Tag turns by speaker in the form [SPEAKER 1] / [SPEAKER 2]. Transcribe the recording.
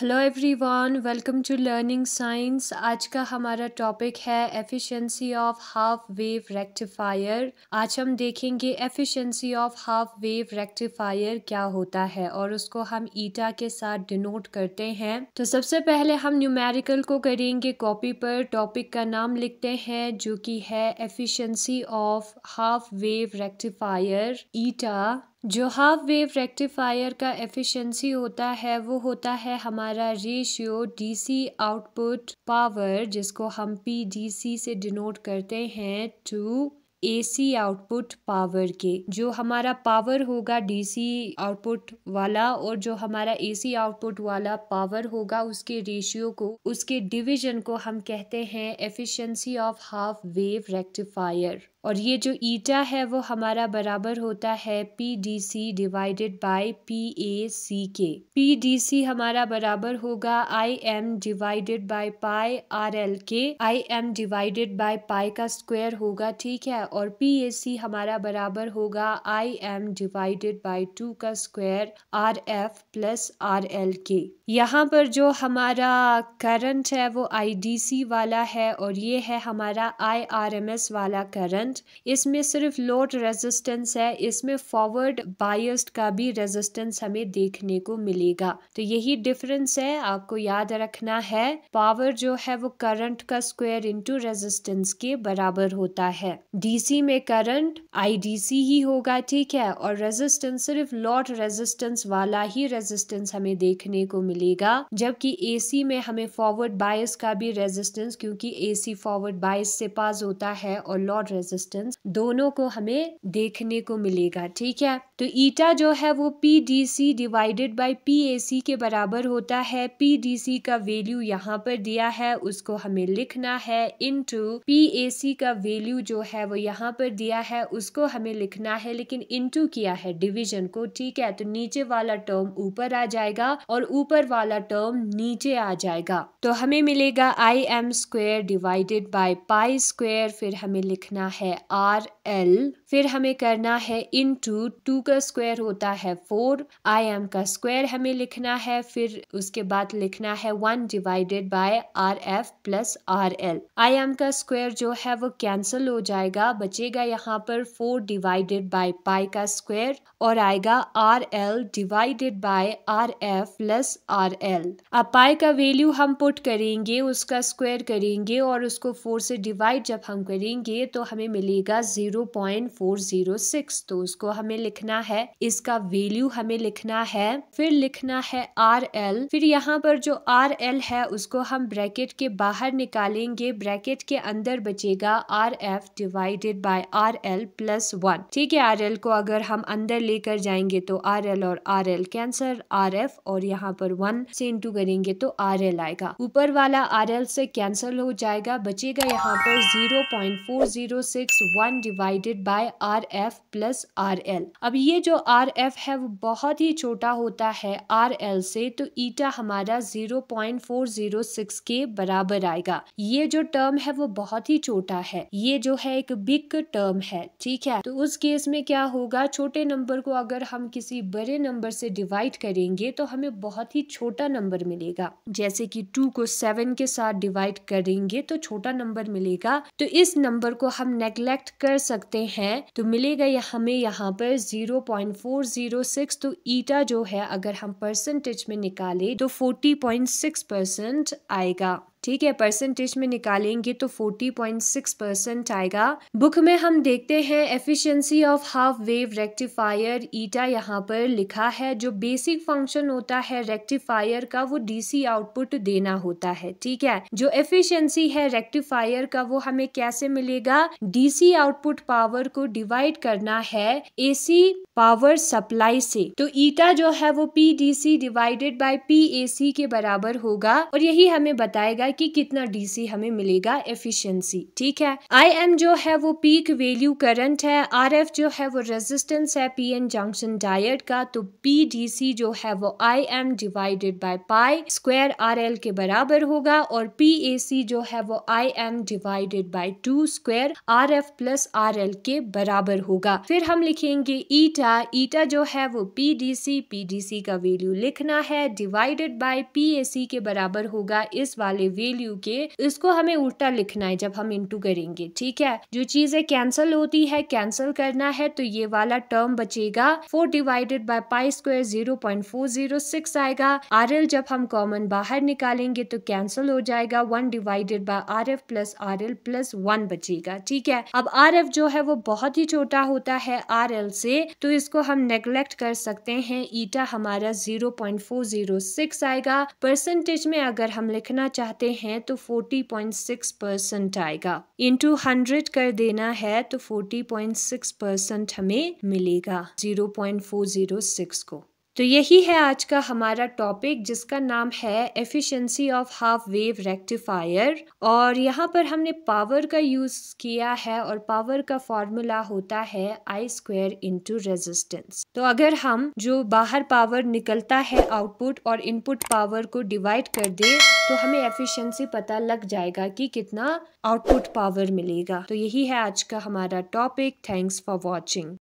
[SPEAKER 1] hello everyone welcome to learning science आज का हमारा टॉपिक है efficiency of half wave rectifier आज हम देखेंगे efficiency of half wave rectifier क्या होता है और उसको हम ईटा के साथ डिनोट करते हैं तो सबसे पहले हम न्यूमेरिकल को करेंगे कॉपी पर टॉपिक का नाम लिखते हैं जो कि है efficiency of half wave rectifier eta जो हाफ वेव रेक्टिफायर का एफिशिएंसी होता है वो होता है हमारा रेशियो डीसी आउटपुट पावर जिसको हम पीडीसी से डिनोट करते हैं टू एसी आउटपुट पावर के जो हमारा पावर होगा डीसी आउटपुट वाला और जो हमारा एसी आउटपुट वाला पावर होगा उसके रेशियो को उसके डिवीजन को हम कहते हैं efficiency of half wave rectifier और ये जो ईटा है वो हमारा बराबर होता है P D C divided by P A C के पी डी सी हमारा बराबर होगा I M divided by pi R L के I M divided by pi का स्क्वायर होगा ठीक है और पी ए सी हमारा बराबर होगा I M divided by two का square R F plus R L के यहाँ पर जो हमारा करंट है वो आई डी सी वाला है और ये है हमारा आई आर एम एस वाला करंट परसेंट इसमें सिर्फ लोड रेजिस्टेंस है इसमें फॉरवर्ड बायस्ड का भी रेजिस्टेंस हमें देखने को मिलेगा तो यही डिफरेंस है आपको याद रखना है पावर जो है वो करंट का स्क्वायर इनटू रेजिस्टेंस के बराबर होता है डीसी में करंट आईडीसी ही होगा ठीक है और रेजिस्टेंस सिर्फ लोड रेजिस्टेंस वाला ही रेजिस्टेंस हमें देखने को मिलेगा जबकि ए में हमें फॉरवर्ड बायस का भी रेजिस्टेंस क्योंकि ए फॉरवर्ड बायस से पास होता है और लॉर्ड रेजिस्टेंस रेजिस्टेंस दोनों को हमें देखने को मिलेगा ठीक है तो ईटा जो है वो P D C divided by P A C के बराबर होता है पी डी सी का वैल्यू यहाँ पर दिया है उसको हमें लिखना है इनटू पी ए सी का वैल्यू जो है वो यहाँ पर दिया है उसको हमें लिखना है लेकिन इनटू किया है डिवीजन को ठीक है तो नीचे वाला टर्म ऊपर आ जाएगा और ऊपर वाला टर्म नीचे आ जाएगा तो हमें मिलेगा I M square divided by pi square फिर हमें लिखना है है आर एल फिर हमें करना है इन टू टू का स्क्वायर होता है फोर आई एम का स्क्वायर हमें लिखना है फिर उसके बाद लिखना है one divided by R F plus R L I M का स्क्वायर जो है वो कैंसिल हो जाएगा बचेगा यहाँ पर फोर डिवाइडेड बाय पाई का स्क्वायर और आएगा R L divided by R F plus R L अब पाई का वैल्यू हम पुट करेंगे उसका स्क्वायर करेंगे और उसको फोर से डिवाइड जब हम करेंगे तो हमें मिलेगा zero point four zero six तो उसको हमें लिखना है इसका वैल्यू हमें लिखना है फिर लिखना है आर एल फिर यहाँ पर जो आर एल है उसको हम ब्रैकेट के बाहर निकालेंगे ब्रैकेट के अंदर बचेगा R F divided by R L plus one ठीक है आर एल को अगर हम अंदर लेकर जाएंगे तो आर एल और R L cancel R F और यहाँ पर वन से इंटू करेंगे तो आर एल आएगा ऊपर वाला आर एल से कैंसल हो जाएगा बचेगा यहाँ पर zero point four zero six X one divided by R F plus R L अब ये जो आर एफ है वो बहुत ही छोटा होता है आर एल से तो ईटा हमारा zero point four zero six के बराबर आएगा ये जो टर्म है वो बहुत ही छोटा है ये जो है एक बिग टर्म है ठीक है तो उस केस में क्या होगा छोटे नंबर को अगर हम किसी बड़े नंबर से डिवाइड करेंगे तो हमें बहुत ही छोटा नंबर मिलेगा जैसे कि टू को सेवन के साथ डिवाइड करेंगे तो छोटा नंबर मिलेगा तो इस नंबर को हम नेगेटिव नेग्लेक्ट कर सकते हैं तो मिलेगा यह हमें यहाँ पर 0.406 तो ईटा जो है अगर हम परसेंटेज में निकाले तो 40.6 परसेंट आएगा ठीक है परसेंटेज में निकालेंगे तो 40.6 परसेंट आएगा बुक में हम देखते हैं efficiency of half wave rectifier eta यहाँ पर लिखा है जो बेसिक फंक्शन होता है रेक्टिफायर का वो डीसी आउटपुट देना होता है ठीक है जो एफिशिएंसी है रेक्टिफायर का वो हमें कैसे मिलेगा डीसी आउटपुट पावर को डिवाइड करना है एसी पावर सप्लाई से तो ईटा जो है वो P D C divided by P A C के बराबर होगा और यही हमें बताएगा कि कितना डी सी हमें मिलेगा एफिशिएंसी ठीक है आई एम जो है वो पीक वैल्यू करंट है आर एफ जो है वो रेजिस्टेंस है पी एन जंक्शन डायट का तो पी डी सी जो है वो I M divided by pi square R L के बराबर होगा और पी ए सी जो है वो I M divided by two square R F plus R L के बराबर होगा फिर हम लिखेंगे ईटा था ईटा जो है वो P D C P D C का वैल्यू लिखना है divided by P A C के बराबर होगा इस वाले वैल्यू के इसको हमें उल्टा लिखना है जब हम इंटू करेंगे ठीक है जो चीजें कैंसिल होती है कैंसिल करना है तो ये वाला टर्म बचेगा four divided by pi square zero point four zero six आएगा आर एल जब हम कॉमन बाहर निकालेंगे तो कैंसिल हो जाएगा one divided by R F plus R L plus one बचेगा ठीक है अब आर एफ जो है वो बहुत ही छोटा होता है आर एल से तो जिसको हम नेग्लेक्ट कर सकते हैं ईटा हमारा 0.406 आएगा परसेंटेज में अगर हम लिखना चाहते हैं तो 40.6 परसेंट आएगा इनटू 100 कर देना है तो 40.6 परसेंट हमें मिलेगा 0.406 को तो यही है आज का हमारा टॉपिक जिसका नाम है efficiency of half wave rectifier और यहाँ पर हमने पावर का यूज़ किया है और पावर का फॉर्मूला होता है आई स्क्वेयर इंटू रेजिस्टेंस तो अगर हम जो बाहर पावर निकलता है आउटपुट और इनपुट पावर को डिवाइड कर दे तो हमें एफिशिएंसी पता लग जाएगा कि कितना आउटपुट पावर मिलेगा तो यही है आज का हमारा टॉपिक थैंक्स फॉर वॉचिंग